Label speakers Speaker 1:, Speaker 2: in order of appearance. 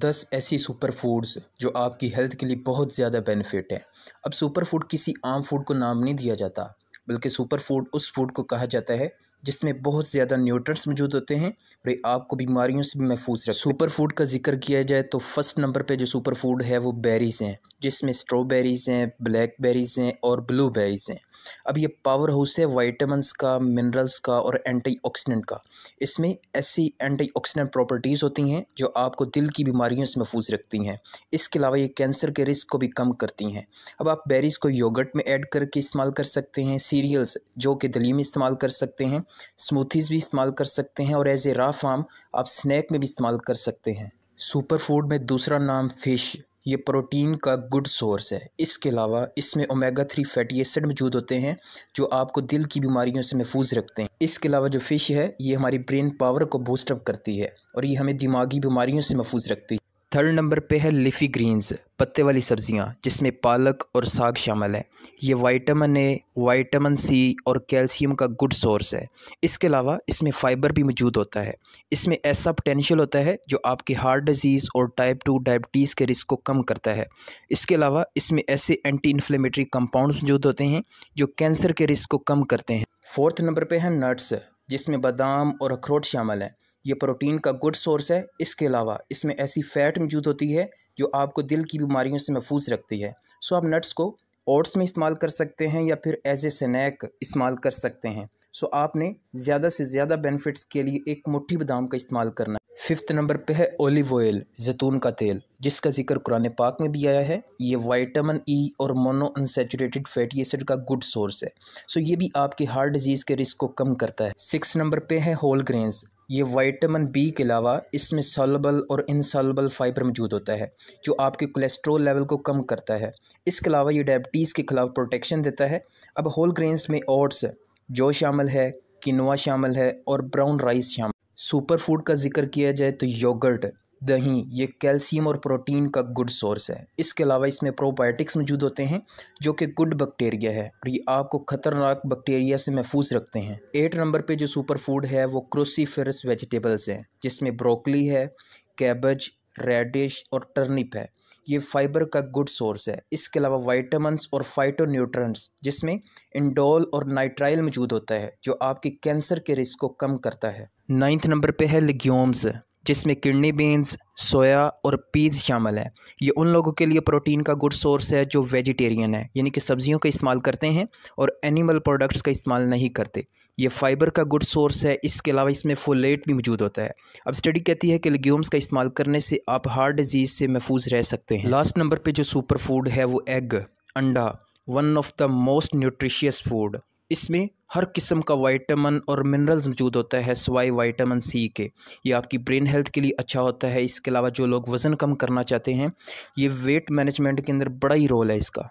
Speaker 1: दस ऐसी super foods जो आपकी हेल्थ के लिए बहुत ज़्यादा बेनिफिट है अब सुपर फूड किसी आम फूड को नाम नहीं दिया जाता बल्कि सुपर फूड उस फूड को कहा जाता है जिसमें बहुत ज़्यादा न्यूट्रंट्स मौजूद होते हैं और ये आपको बीमारियों से भी महफूज रख सुपर फूड का जिक्र किया जाए तो फर्स्ट नंबर पे जो सुपर फूड है वो बेरीज़ हैं जिसमें स्ट्रॉबेरीज़ हैं ब्लैक बेरीज़ हैं और ब्लू बेरीज़ हैं अब ये पावर हाउस है वाइटामस का मिनरल्स का और एंटीऑक्सीडेंट का इसमें ऐसी एंटीऑक्सीडेंट प्रॉपर्टीज़ होती हैं जो आपको दिल की बीमारियों से महफूज रखती हैं इसके अलावा ये कैंसर के रिस्क को भी कम करती हैं अब आप बेरीज़ को योगर्ट में ऐड करके इस्तेमाल कर सकते हैं सीरियल्स जो कि दली में इस्तेमाल कर सकते हैं स्मूथीज़ भी इस्तेमाल कर सकते हैं और एज ए रा फार्म आप स्नैक में भी इस्तेमाल कर सकते हैं सुपर फूड में दूसरा नाम फ़िश ये प्रोटीन का गुड सोर्स है इसके अलावा इसमें ओमेगा थ्री फैटी एसिड मौजूद होते हैं जो आपको दिल की बीमारियों से महफूज रखते हैं इसके अलावा जो फ़िश है ये हमारी ब्रेन पावर को बूस्टअप करती है और ये हमें दिमागी बीमारियों से महफूज रखती है थर्ड नंबर पे है लिफी ग्रीन्स पत्ते वाली सब्जियां जिसमें पालक और साग शामिल है ये वाइटामिन ए वाइटामिन सी और कैल्शियम का गुड सोर्स है इसके अलावा इसमें फ़ाइबर भी मौजूद होता है इसमें ऐसा पोटेंशियल होता है जो आपके हार्ट डिजीज़ और टाइप टू डायबिटीज़ के रिस्क को कम करता है इसके अलावा इसमें ऐसे एंटी इन्फ्लेमेटरी कंपाउंड मौजूद होते हैं जो कैंसर के रिस्क को कम करते हैं फोर्थ नंबर पर है नट्स जिसमें बादाम और अखरोट शामिल हैं ये प्रोटीन का गुड सोर्स है इसके अलावा इसमें ऐसी फ़ैट मौजूद होती है जो आपको दिल की बीमारियों से महफूज रखती है सो आप नट्स को ओट्स में इस्तेमाल कर सकते हैं या फिर एज ए स्नैक इस्तेमाल कर सकते हैं सो आपने ज़्यादा से ज़्यादा बेनिफिट्स के लिए एक मुठ्ठी बादाम का इस्तेमाल करना है फिफ्थ नंबर पे है ओलिव ऑयल जैतून का तेल जिसका जिक्र कुरान पाक में भी आया है ये वाइटामिन ई e और मोनो अनसेचुरेटेड फैटी एसिड का गुड सोर्स है सो ये भी आपके हार्ट डिजीज़ के रिस्क को कम करता है सिक्स नंबर पे है होल ग्रेन्स ये विटामिन बी के अलावा इसमें सॉलबल और इनसॉलबल फाइबर मौजूद होता है जो आपके कोलेस्ट्रॉल लेवल को कम करता है इसके अलावा ये डायबिटीज़ के खिलाफ प्रोटेक्शन देता है अब होल ग्रेन्स में ओट्स जो शामिल है किनवा शामिल है और ब्राउन राइस शामिल सुपर फूड का जिक्र किया जाए तो योगर्ट दही ये कैल्शियम और प्रोटीन का गुड सोर्स है इसके अलावा इसमें प्रोबायोटिक्स मौजूद होते हैं जो कि गुड बैक्टीरिया है और ये आपको ख़तरनाक बैक्टीरिया से महफूज रखते हैं एट नंबर पे जो सुपर फूड है वो क्रोसीफेरस वेजिटेबल्स हैं जिसमें ब्रोकली है कैबज रेडिश और टर्निप है ये फाइबर का गुड सोर्स है इसके अलावा वाइटामस और फाइटोन्यूट्रंट्स जिसमें इंडोल और नाइट्राइल मौजूद होता है जो आपके कैंसर के रिस्क को कम करता है नाइन्थ नंबर पे है लिग्योम्स जिसमें किडनी बीन्स सोया और पीज शामिल है ये उन लोगों के लिए प्रोटीन का गुड सोर्स है जो वेजिटेरियन है यानी कि सब्जियों का इस्तेमाल करते हैं और एनिमल प्रोडक्ट्स का इस्तेमाल नहीं करते ये फाइबर का गुड सोर्स है इसके अलावा इसमें फोलेट भी मौजूद होता है अब स्टडी कहती है कि लिग्यूम्स का इस्तेमाल करने से आप हार्ट डिजीज़ से महफूज रह सकते हैं लास्ट नंबर पर जो सुपर फूड है वो एग अंडा one of the most nutritious food इसमें हर किस्म का वाइटामिन और मिनरल्स मौजूद होता है सवाई वाइटामिन सी के ये आपकी ब्रेन हेल्थ के लिए अच्छा होता है इसके अलावा जो लोग वज़न कम करना चाहते हैं ये वेट मैनेजमेंट के अंदर बड़ा ही रोल है इसका